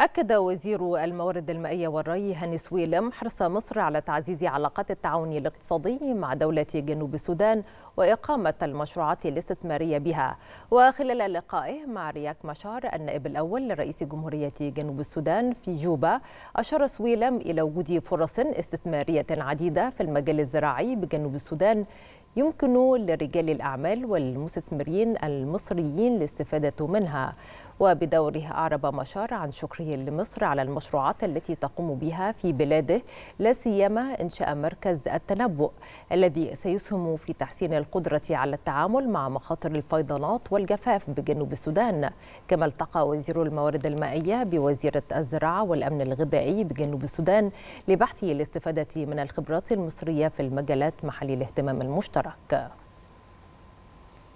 أكد وزير الموارد المائية والري هاني سويلم حرص مصر على تعزيز علاقات التعاون الاقتصادي مع دولة جنوب السودان وإقامة المشروعات الاستثمارية بها وخلال لقائه مع رياك مشار النائب الأول لرئيس جمهورية جنوب السودان في جوبا أشار سويلم إلى وجود فرص استثمارية عديدة في المجال الزراعي بجنوب السودان يمكن لرجال الأعمال والمستثمرين المصريين الاستفادة منها وبدوره أعرب مشار عن شكره لمصر على المشروعات التي تقوم بها في بلاده لا سيما إنشاء مركز التنبؤ الذي سيسهم في تحسين القدرة على التعامل مع مخاطر الفيضانات والجفاف بجنوب السودان كما التقى وزير الموارد المائية بوزيرة الزراعة والأمن الغذائي بجنوب السودان لبحث الاستفادة من الخبرات المصرية في المجالات محل الاهتمام المشترك م ت ر ك